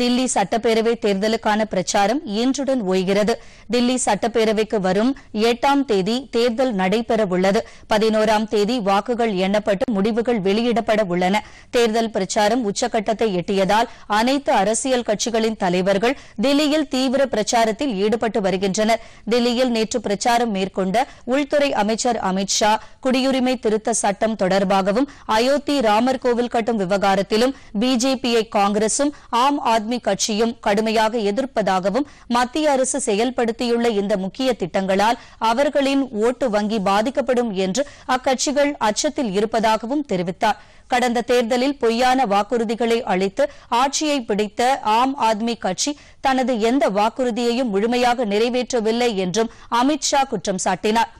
தில்லி சட்டப்பேரவை தேர்தலுக்கான பிரச்சாரம் இன்றுடன் ஒய்கிறது தில்லி சட்டப்பேரவைக்கு வரும் எட்டாம் தேதி தேர்தல் நடைபெறவுள்ளது பதினோராம் தேதி வாக்குகள் எண்ணப்பட்டு முடிவுகள் வெளியிடப்பட உள்ளன தேர்தல் பிரச்சாரம் உச்சக்கட்டத்தை எட்டியதால் அனைத்து அரசியல் கட்சிகளின் தலைவர்கள் தில்லியில் தீவிர பிரச்சாரத்தில் ஈடுபட்டு வருகின்றனர் தில்லியில் நேற்று பிரச்சாரம் மேற்கொண்ட உள்துறை அமைச்சர் அமித் ஷா குடியுரிமை திருத்த சட்டம் தொடர்பாகவும் அயோத்தி ராமர் கோவில் கட்டும் விவகாரத்திலும் பிஜேபியை காங்கிரசும் ஆம் ஆத்மி ஆத்மி கட்சியும் கடுமையாக எதிர்ப்பதாகவும் மத்திய அரசு செயல்படுத்தியுள்ள இந்த முக்கிய திட்டங்களால் அவர்களின் ஓட்டு வங்கி பாதிக்கப்படும் என்று அக்கட்சிகள் அச்சத்தில் இருப்பதாகவும் தெரிவித்தார் கடந்த தேர்தலில் பொய்யான வாக்குறுதிகளை அளித்து ஆட்சியை பிடித்த ஆம் ஆத்மி கட்சி தனது எந்த வாக்குறுதியையும் முழுமையாக நிறைவேற்றவில்லை என்றும் அமித் ஷா குற்றம் சாட்டினாா்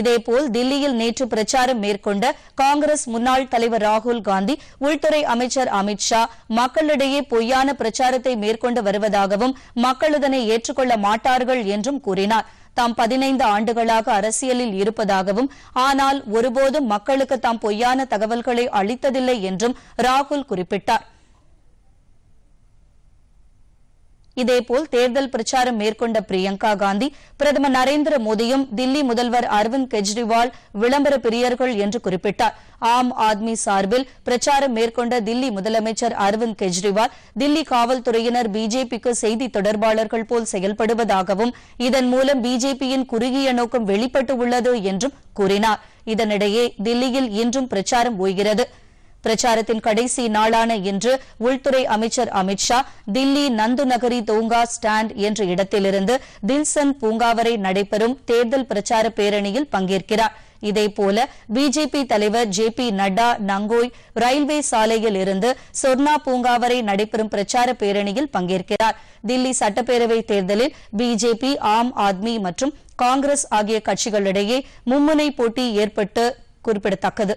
இதேபோல் தில்லியில் நேற்று பிரச்சாரம் மேற்கொண்ட காங்கிரஸ் முன்னாள் தலைவர் ராகுல் காந்தி உள்துறை அமைச்சர் அமித் ஷா மக்களிடையே பொய்யான பிரச்சாரத்தை மேற்கொண்டு வருவதாகவும் மக்கள் இதனை ஏற்றுக்கொள்ள மாட்டார்கள் என்றும் கூறினார் தாம் பதினைந்து ஆண்டுகளாக அரசியலில் இருப்பதாகவும் ஆனால் ஒருபோதும் மக்களுக்கு தாம் பொய்யான தகவல்களை அளித்ததில்லை என்றும் ராகுல் குறிப்பிட்டாா் இதேபோல் தேர்தல் பிரச்சாரம் மேற்கொண்ட பிரியங்கா காந்தி பிரதமர் நரேந்திர மோடியும் தில்லி முதல்வர் அரவிந்த் கெஜ்ரிவால் விளம்பர பிரியர்கள் என்று குறிப்பிட்டார் ஆம் ஆத்மி சார்பில் பிரச்சாரம் மேற்கொண்ட தில்லி முதலமைச்சர் அரவிந்த் கெஜ்ரிவால் தில்லி காவல்துறையினர் பிஜேபிக்கு செய்தி தொடர்பாளர்கள் போல் செயல்படுவதாகவும் இதன் மூலம் பிஜேபியின் குறுகிய நோக்கம் வெளிப்பட்டு உள்ளது என்றும் கூறினார் இதனிடையே தில்லியில் இன்றும் பிரச்சாரம் ஓய்கிறது பிரச்சாரத்தின் கடைசி நாளான இன்று உள்துறை அமைச்சர் அமித் ஷா தில்லி நகரி தோங்கா ஸ்டாண்ட் என்ற இடத்திலிருந்து தில்சன் பூங்கா வரை நடைபெறும் தேர்தல் பிரச்சார பேரணியில் பங்கேற்கிறார் இதேபோல பிஜேபி தலைவர் ஜே பி நட்டா நங்கோய் ரயில்வே சாலையில் இருந்து சொர்ணா பூங்கா வரை நடைபெறும் பிரச்சார பேரணியில் பங்கேற்கிறார் தில்லி சட்டப்பேரவை தேர்தலில் பிஜேபி ஆம் ஆத்மி மற்றும் காங்கிரஸ் ஆகிய கட்சிகளிடையே மும்முனை போட்டி ஏற்பட்டு குறிப்பிடத்தக்கது